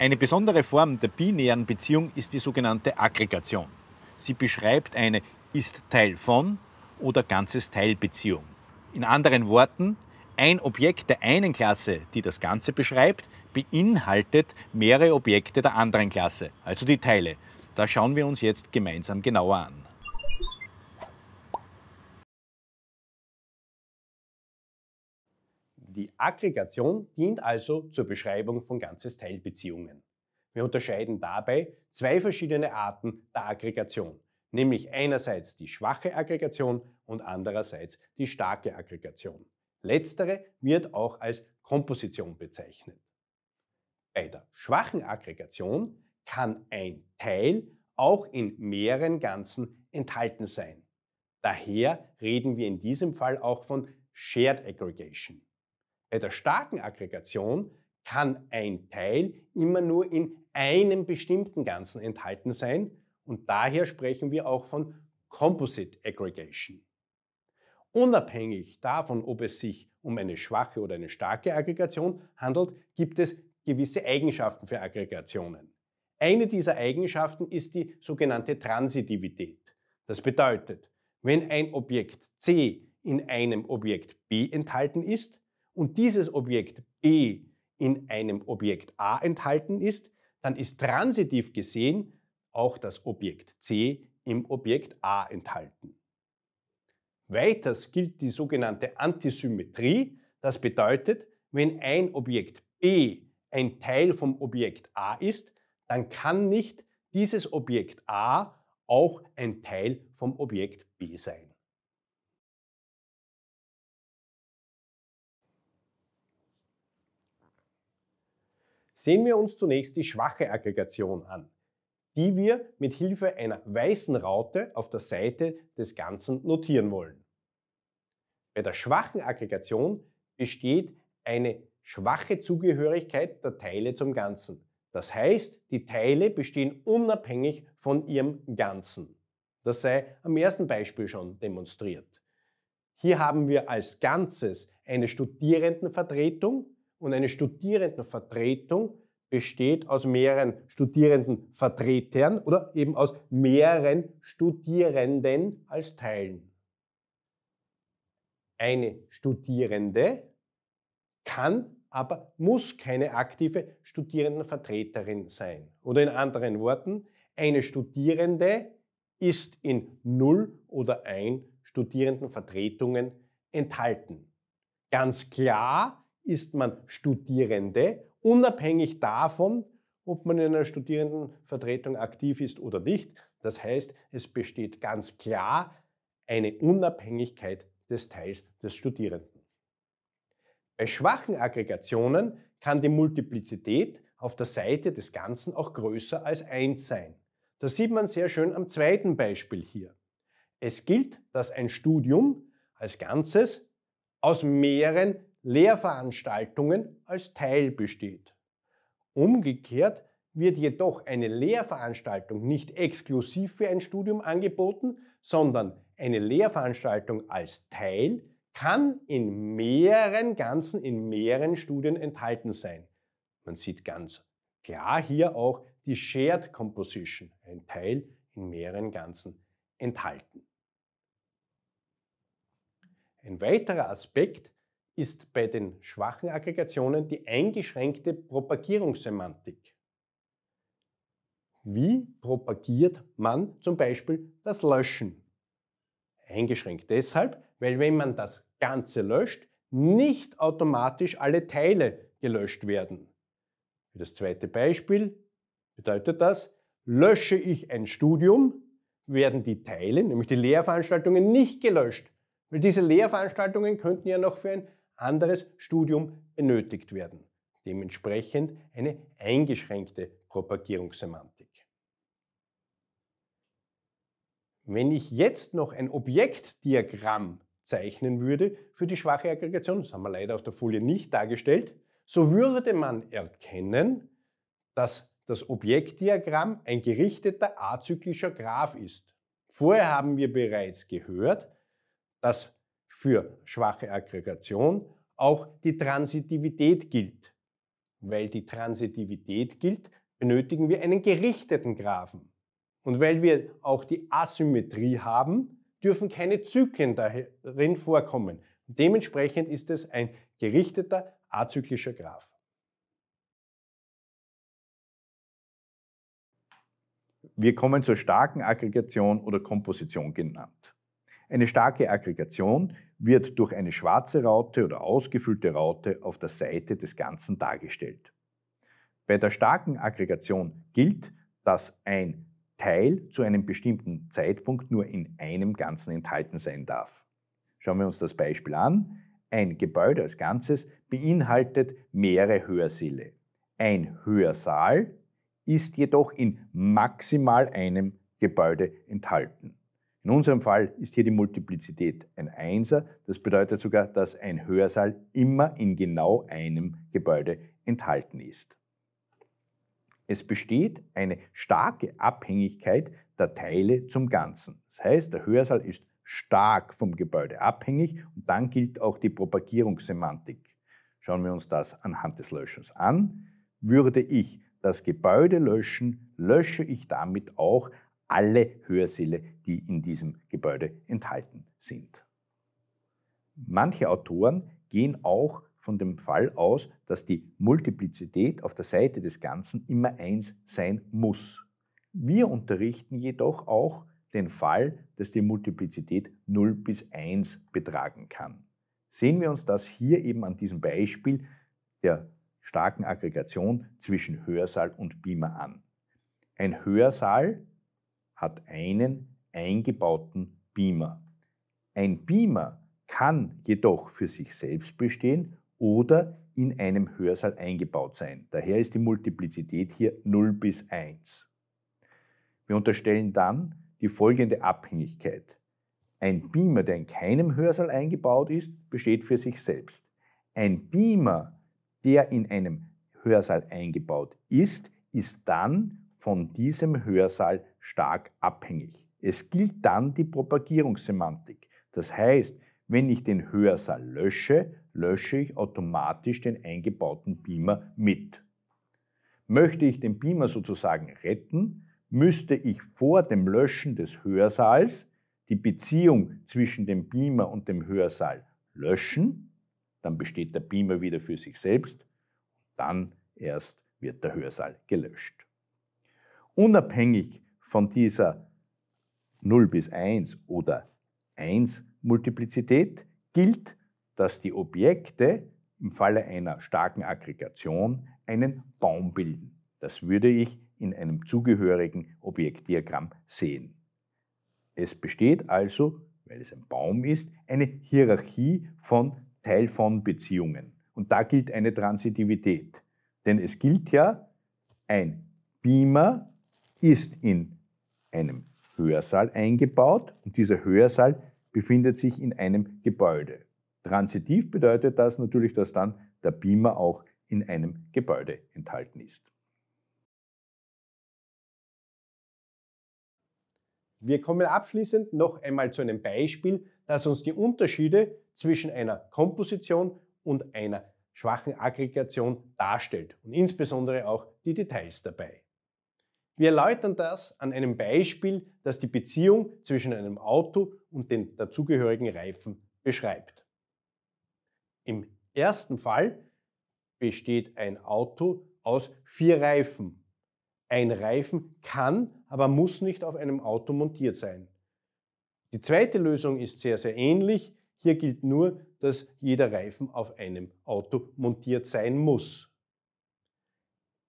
Eine besondere Form der binären Beziehung ist die sogenannte Aggregation. Sie beschreibt eine ist Teil von oder ganzes Teil-Beziehung. In anderen Worten, ein Objekt der einen Klasse, die das Ganze beschreibt, beinhaltet mehrere Objekte der anderen Klasse, also die Teile. Das schauen wir uns jetzt gemeinsam genauer an. Die Aggregation dient also zur Beschreibung von Ganzes-Teilbeziehungen. Wir unterscheiden dabei zwei verschiedene Arten der Aggregation, nämlich einerseits die schwache Aggregation und andererseits die starke Aggregation. Letztere wird auch als Komposition bezeichnet. Bei der schwachen Aggregation kann ein Teil auch in mehreren Ganzen enthalten sein. Daher reden wir in diesem Fall auch von Shared Aggregation. Bei der starken Aggregation kann ein Teil immer nur in einem bestimmten Ganzen enthalten sein und daher sprechen wir auch von Composite Aggregation. Unabhängig davon, ob es sich um eine schwache oder eine starke Aggregation handelt, gibt es gewisse Eigenschaften für Aggregationen. Eine dieser Eigenschaften ist die sogenannte Transitivität. Das bedeutet, wenn ein Objekt C in einem Objekt B enthalten ist, und dieses Objekt B in einem Objekt A enthalten ist, dann ist transitiv gesehen auch das Objekt C im Objekt A enthalten. Weiters gilt die sogenannte Antisymmetrie. Das bedeutet, wenn ein Objekt B ein Teil vom Objekt A ist, dann kann nicht dieses Objekt A auch ein Teil vom Objekt B sein. Sehen wir uns zunächst die schwache Aggregation an, die wir mit Hilfe einer weißen Raute auf der Seite des Ganzen notieren wollen. Bei der schwachen Aggregation besteht eine schwache Zugehörigkeit der Teile zum Ganzen. Das heißt, die Teile bestehen unabhängig von ihrem Ganzen. Das sei am ersten Beispiel schon demonstriert. Hier haben wir als Ganzes eine Studierendenvertretung, und eine Studierendenvertretung besteht aus mehreren Studierendenvertretern oder eben aus mehreren Studierenden als Teilen. Eine Studierende kann, aber muss keine aktive Studierendenvertreterin sein. Oder in anderen Worten, eine Studierende ist in 0 oder 1 Studierendenvertretungen enthalten. Ganz klar ist man Studierende, unabhängig davon, ob man in einer Studierendenvertretung aktiv ist oder nicht. Das heißt, es besteht ganz klar eine Unabhängigkeit des Teils des Studierenden. Bei schwachen Aggregationen kann die Multiplizität auf der Seite des Ganzen auch größer als 1 sein. Das sieht man sehr schön am zweiten Beispiel hier. Es gilt, dass ein Studium als Ganzes aus mehreren Lehrveranstaltungen als Teil besteht. Umgekehrt wird jedoch eine Lehrveranstaltung nicht exklusiv für ein Studium angeboten, sondern eine Lehrveranstaltung als Teil kann in mehreren Ganzen, in mehreren Studien enthalten sein. Man sieht ganz klar hier auch die Shared Composition, ein Teil in mehreren Ganzen enthalten. Ein weiterer Aspekt ist bei den schwachen Aggregationen die eingeschränkte Propagierungssemantik. Wie propagiert man zum Beispiel das Löschen? Eingeschränkt deshalb, weil wenn man das Ganze löscht, nicht automatisch alle Teile gelöscht werden. Für das zweite Beispiel bedeutet das, lösche ich ein Studium, werden die Teile, nämlich die Lehrveranstaltungen, nicht gelöscht. Weil diese Lehrveranstaltungen könnten ja noch für ein anderes Studium benötigt werden. Dementsprechend eine eingeschränkte Propagierungssemantik. Wenn ich jetzt noch ein Objektdiagramm zeichnen würde für die schwache Aggregation, das haben wir leider auf der Folie nicht dargestellt, so würde man erkennen, dass das Objektdiagramm ein gerichteter azyklischer Graph ist. Vorher haben wir bereits gehört, dass für schwache Aggregation auch die Transitivität gilt. Weil die Transitivität gilt, benötigen wir einen gerichteten Graphen. Und weil wir auch die Asymmetrie haben, dürfen keine Zyklen darin vorkommen. dementsprechend ist es ein gerichteter azyklischer Graph. Wir kommen zur starken Aggregation oder Komposition genannt. Eine starke Aggregation wird durch eine schwarze Raute oder ausgefüllte Raute auf der Seite des Ganzen dargestellt. Bei der starken Aggregation gilt, dass ein Teil zu einem bestimmten Zeitpunkt nur in einem Ganzen enthalten sein darf. Schauen wir uns das Beispiel an. Ein Gebäude als Ganzes beinhaltet mehrere Hörsäle. Ein Hörsaal ist jedoch in maximal einem Gebäude enthalten. In unserem Fall ist hier die Multiplizität ein Einser. Das bedeutet sogar, dass ein Hörsaal immer in genau einem Gebäude enthalten ist. Es besteht eine starke Abhängigkeit der Teile zum Ganzen. Das heißt, der Hörsaal ist stark vom Gebäude abhängig und dann gilt auch die Propagierungssemantik. Schauen wir uns das anhand des Löschens an. Würde ich das Gebäude löschen, lösche ich damit auch alle Hörsäle, die in diesem Gebäude enthalten sind. Manche Autoren gehen auch von dem Fall aus, dass die Multiplizität auf der Seite des Ganzen immer 1 sein muss. Wir unterrichten jedoch auch den Fall, dass die Multiplizität 0 bis 1 betragen kann. Sehen wir uns das hier eben an diesem Beispiel der starken Aggregation zwischen Hörsaal und Beamer an. Ein Hörsaal hat einen eingebauten Beamer. Ein Beamer kann jedoch für sich selbst bestehen oder in einem Hörsaal eingebaut sein. Daher ist die Multiplizität hier 0 bis 1. Wir unterstellen dann die folgende Abhängigkeit. Ein Beamer, der in keinem Hörsaal eingebaut ist, besteht für sich selbst. Ein Beamer, der in einem Hörsaal eingebaut ist, ist dann von diesem Hörsaal stark abhängig. Es gilt dann die Propagierungssemantik. Das heißt, wenn ich den Hörsaal lösche, lösche ich automatisch den eingebauten Beamer mit. Möchte ich den Beamer sozusagen retten, müsste ich vor dem Löschen des Hörsaals die Beziehung zwischen dem Beamer und dem Hörsaal löschen, dann besteht der Beamer wieder für sich selbst, dann erst wird der Hörsaal gelöscht unabhängig von dieser 0 bis 1 oder 1 Multiplizität gilt, dass die Objekte im Falle einer starken Aggregation einen Baum bilden. Das würde ich in einem zugehörigen Objektdiagramm sehen. Es besteht also, weil es ein Baum ist, eine Hierarchie von Teil von Beziehungen. Und da gilt eine Transitivität. Denn es gilt ja, ein Beamer ist in einem Hörsaal eingebaut und dieser Hörsaal befindet sich in einem Gebäude. Transitiv bedeutet das natürlich, dass dann der Beamer auch in einem Gebäude enthalten ist. Wir kommen abschließend noch einmal zu einem Beispiel, das uns die Unterschiede zwischen einer Komposition und einer schwachen Aggregation darstellt und insbesondere auch die Details dabei. Wir erläutern das an einem Beispiel, das die Beziehung zwischen einem Auto und den dazugehörigen Reifen beschreibt. Im ersten Fall besteht ein Auto aus vier Reifen. Ein Reifen kann, aber muss nicht auf einem Auto montiert sein. Die zweite Lösung ist sehr, sehr ähnlich. Hier gilt nur, dass jeder Reifen auf einem Auto montiert sein muss.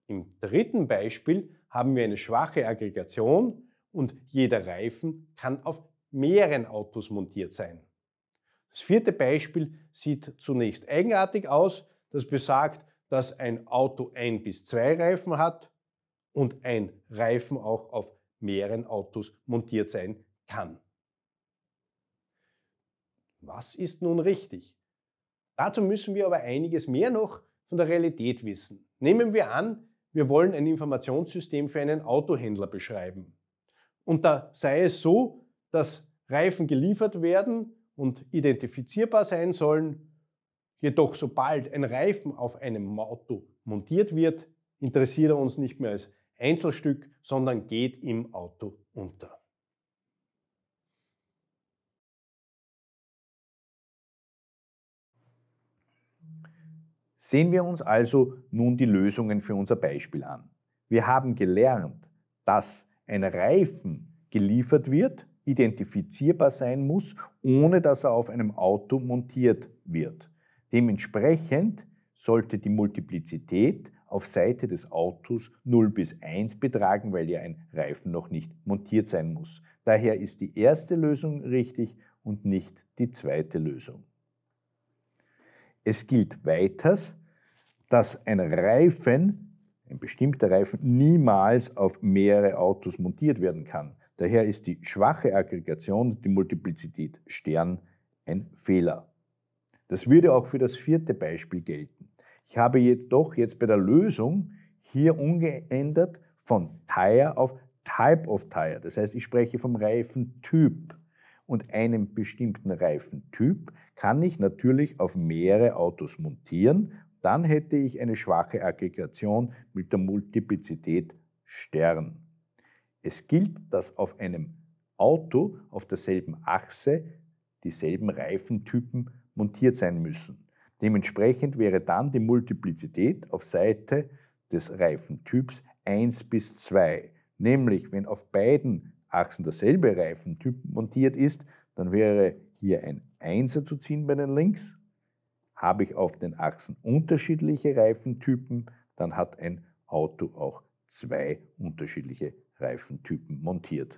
Im dritten Beispiel haben wir eine schwache Aggregation und jeder Reifen kann auf mehreren Autos montiert sein. Das vierte Beispiel sieht zunächst eigenartig aus. Das besagt, dass ein Auto ein bis zwei Reifen hat und ein Reifen auch auf mehreren Autos montiert sein kann. Was ist nun richtig? Dazu müssen wir aber einiges mehr noch von der Realität wissen. Nehmen wir an, wir wollen ein Informationssystem für einen Autohändler beschreiben. Und da sei es so, dass Reifen geliefert werden und identifizierbar sein sollen. Jedoch sobald ein Reifen auf einem Auto montiert wird, interessiert er uns nicht mehr als Einzelstück, sondern geht im Auto unter. Sehen wir uns also nun die Lösungen für unser Beispiel an. Wir haben gelernt, dass ein Reifen geliefert wird, identifizierbar sein muss, ohne dass er auf einem Auto montiert wird. Dementsprechend sollte die Multiplizität auf Seite des Autos 0 bis 1 betragen, weil ja ein Reifen noch nicht montiert sein muss. Daher ist die erste Lösung richtig und nicht die zweite Lösung. Es gilt weiters, dass ein Reifen, ein bestimmter Reifen, niemals auf mehrere Autos montiert werden kann. Daher ist die schwache Aggregation, die Multiplizität Stern, ein Fehler. Das würde auch für das vierte Beispiel gelten. Ich habe jedoch jetzt bei der Lösung hier ungeändert von Tire auf Type of Tire. Das heißt, ich spreche vom Reifentyp und einem bestimmten Reifentyp kann ich natürlich auf mehrere Autos montieren. Dann hätte ich eine schwache Aggregation mit der Multiplizität Stern. Es gilt, dass auf einem Auto auf derselben Achse dieselben Reifentypen montiert sein müssen. Dementsprechend wäre dann die Multiplizität auf Seite des Reifentyps 1 bis 2. Nämlich, wenn auf beiden Achsen derselbe Reifentyp montiert ist, dann wäre hier ein Einser zu ziehen bei den Links. Habe ich auf den Achsen unterschiedliche Reifentypen, dann hat ein Auto auch zwei unterschiedliche Reifentypen montiert.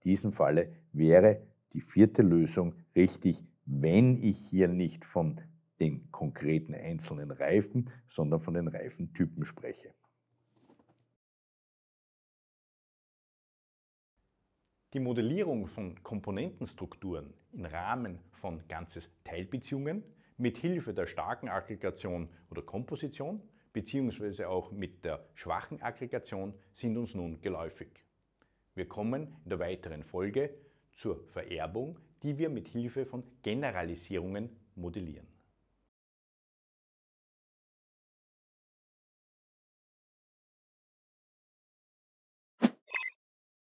In diesem Falle wäre die vierte Lösung richtig, wenn ich hier nicht von den konkreten einzelnen Reifen, sondern von den Reifentypen spreche. die Modellierung von Komponentenstrukturen im Rahmen von ganzes Teilbeziehungen mit Hilfe der starken Aggregation oder Komposition beziehungsweise auch mit der schwachen Aggregation sind uns nun geläufig. Wir kommen in der weiteren Folge zur Vererbung, die wir mit Hilfe von Generalisierungen modellieren.